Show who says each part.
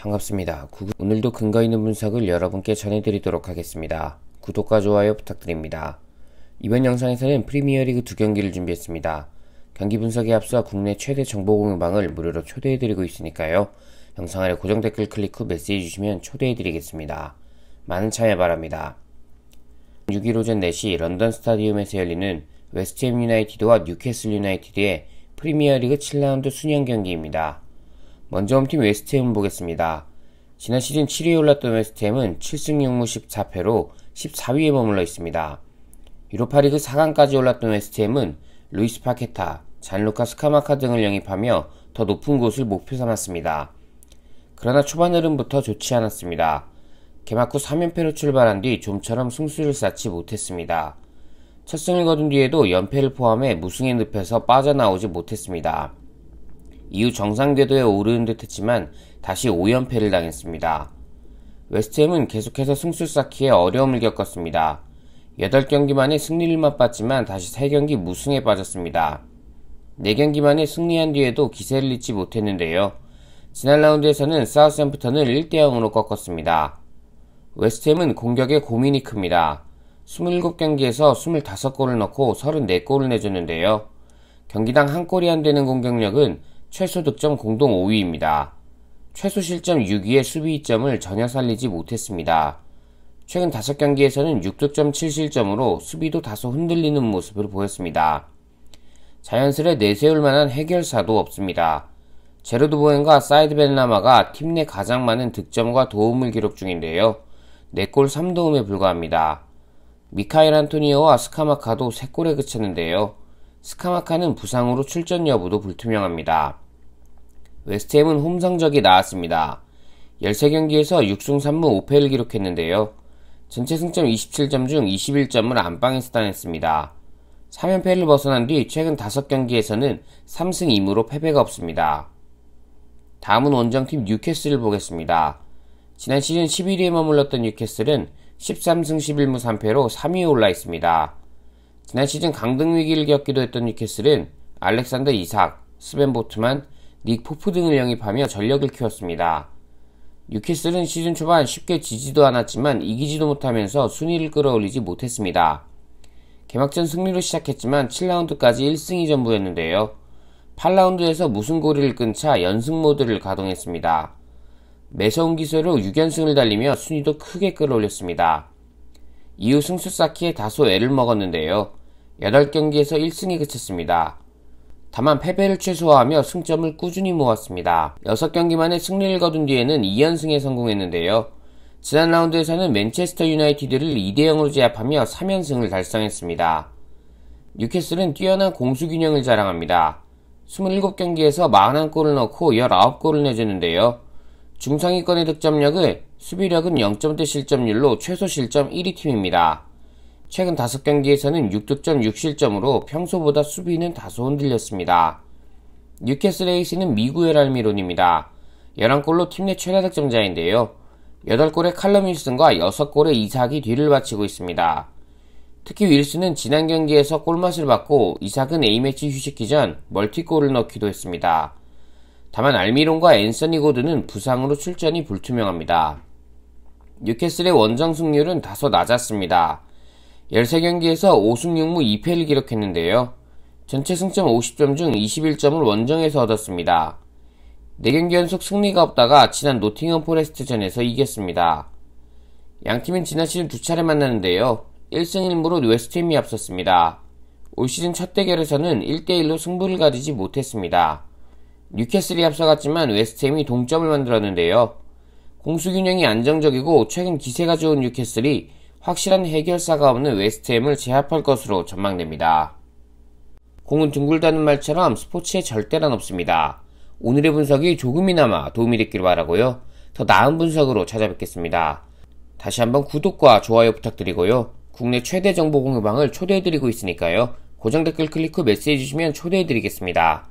Speaker 1: 반갑습니다. 오늘도 근거 있는 분석을 여러분께 전해드리도록 하겠습니다. 구독과 좋아요 부탁드립니다. 이번 영상에서는 프리미어리그 두 경기를 준비했습니다. 경기 분석에 앞서 국내 최대 정보 공유방을 무료로 초대해드리고 있으니까요. 영상 아래 고정 댓글 클릭 후 메시지 주시면 초대해드리겠습니다. 많은 참여 바랍니다. 6일 오전 4시 런던 스타디움에서 열리는 웨스트햄 유나이티드와 뉴캐슬 유나이티드의 프리미어리그 7라운드 순연 경기입니다. 먼저 홈팀 웨스트햄 보겠습니다. 지난 시즌 7위에 올랐던 웨스트햄은 7승 6무 14패로 14위에 머물러 있습니다. 유로파리그 4강까지 올랐던 웨스트햄은 루이스 파케타, 잔루카 스카마카 등을 영입하며 더 높은 곳을 목표 삼았습니다. 그러나 초반 흐름부터 좋지 않았습니다. 개막 후 3연패로 출발한 뒤 좀처럼 승수를 쌓지 못했습니다. 첫 승을 거둔 뒤에도 연패를 포함해 무승에 눕혀서 빠져나오지 못했습니다. 이후 정상궤도에 오르는 듯 했지만 다시 5연패를 당했습니다. 웨스트햄은 계속해서 승수 쌓기에 어려움을 겪었습니다. 8경기 만에 승리를 맛봤지만 다시 3경기 무승에 빠졌습니다. 4경기 만에 승리한 뒤에도 기세를 잃지 못했는데요. 지난 라운드에서는 사우스햄프턴을 1대0으로 꺾었습니다. 웨스트햄은 공격에 고민이 큽니다. 27경기에서 25골을 넣고 34골을 내줬는데요. 경기당 한 골이 안 되는 공격력은 최소 득점 공동 5위입니다. 최소 실점 6위의 수비 2점을 전혀 살리지 못했습니다. 최근 5경기에서는 6득점 7실점으로 수비도 다소 흔들리는 모습을 보였습니다. 자연스레 내세울 만한 해결사도 없습니다. 제로드 보행과 사이드 벨라마가팀 내 가장 많은 득점과 도움을 기록 중인데요. 4골 3도움에 불과합니다. 미카엘 안토니오와 스카마카도 3골에 그쳤는데요. 스카마카는 부상으로 출전 여부도 불투명합니다. 웨스트햄은 홈 성적이 나왔습니다. 13경기에서 6승 3무 5패를 기록했는데요. 전체 승점 27점 중 21점을 안방에 서따냈습니다 3연패를 벗어난 뒤 최근 5경기에서는 3승 2무로 패배가 없습니다. 다음은 원정팀 뉴캐슬을 보겠습니다. 지난 시즌 11위에 머물렀던 뉴캐슬은 13승 11무 3패로 3위에 올라 있습니다. 지난 시즌 강등 위기를 겪기도 했던 뉴캐슬은 알렉산더 이삭, 스벤 보트만, 닉 포프 등을 영입하며 전력을 키웠습니다. 뉴캐슬은 시즌 초반 쉽게 지지도 않았지만 이기지도 못하면서 순위를 끌어올리지 못했습니다. 개막전 승리로 시작했지만 7라운드까지 1승이 전부였는데요. 8라운드에서 무승고리를 끈차 연승 모드를 가동했습니다. 매서운 기세로 6연승을 달리며 순위도 크게 끌어올렸습니다. 이후 승수 쌓기에 다소 애를 먹었는데요. 8경기에서 1승에 그쳤습니다. 다만 패배를 최소화하며 승점을 꾸준히 모았습니다. 6경기 만에 승리를 거둔 뒤에는 2연승에 성공했는데요. 지난 라운드에서는 맨체스터 유나이티드를 2대0으로 제압하며 3연승을 달성했습니다. 뉴캐슬은 뛰어난 공수균형을 자랑합니다. 27경기에서 41골을 넣고 19골을 내주는데요. 중상위권의 득점력을 수비력은 0점대 실점률로 최소 실점 1위 팀입니다. 최근 5경기에서는 6득점 6실점으로 평소보다 수비는 다소 흔들렸습니다. 뉴캐슬 에이스는 미구엘 알미론입니다. 11골로 팀 내 최다 득점자인데요. 8골의 칼럼 윌슨과 6골의 이삭이 뒤를 바치고 있습니다. 특히 윌슨은 지난 경기에서 골맛을 받고 이삭은 A매치 휴식기 전 멀티골을 넣기도 했습니다. 다만 알미론과 앤서니 고드는 부상으로 출전이 불투명합니다. 뉴캐슬의 원정 승률은 다소 낮았습니다. 13경기에서 5승 6무 2패를 기록했는데요. 전체 승점 50점 중 21점을 원정에서 얻었습니다. 4경기 연속 승리가 없다가 지난 노팅엄 포레스트전에서 이겼습니다. 양팀은 지난 시즌 두 차례 만났는데요. 1승 1무로 웨스트햄이 앞섰습니다. 올 시즌 첫 대결에서는 1대1로 승부를 가지지 못했습니다. 뉴캐슬이 앞서갔지만 웨스트햄이 동점을 만들었는데요. 공수균형이 안정적이고 최근 기세가 좋은 뉴캐슬이 확실한 해결사가 없는 웨스트햄을 제압할 것으로 전망됩니다. 공은 둥글다는 말처럼 스포츠에 절대란 없습니다. 오늘의 분석이 조금이나마 도움이 됐길 바라고요. 더 나은 분석으로 찾아뵙겠습니다. 다시 한번 구독과 좋아요 부탁드리고요. 국내 최대 정보 공유방을 초대해드리고 있으니까요. 고정 댓글 클릭 후 메시지 주시면 초대해드리겠습니다.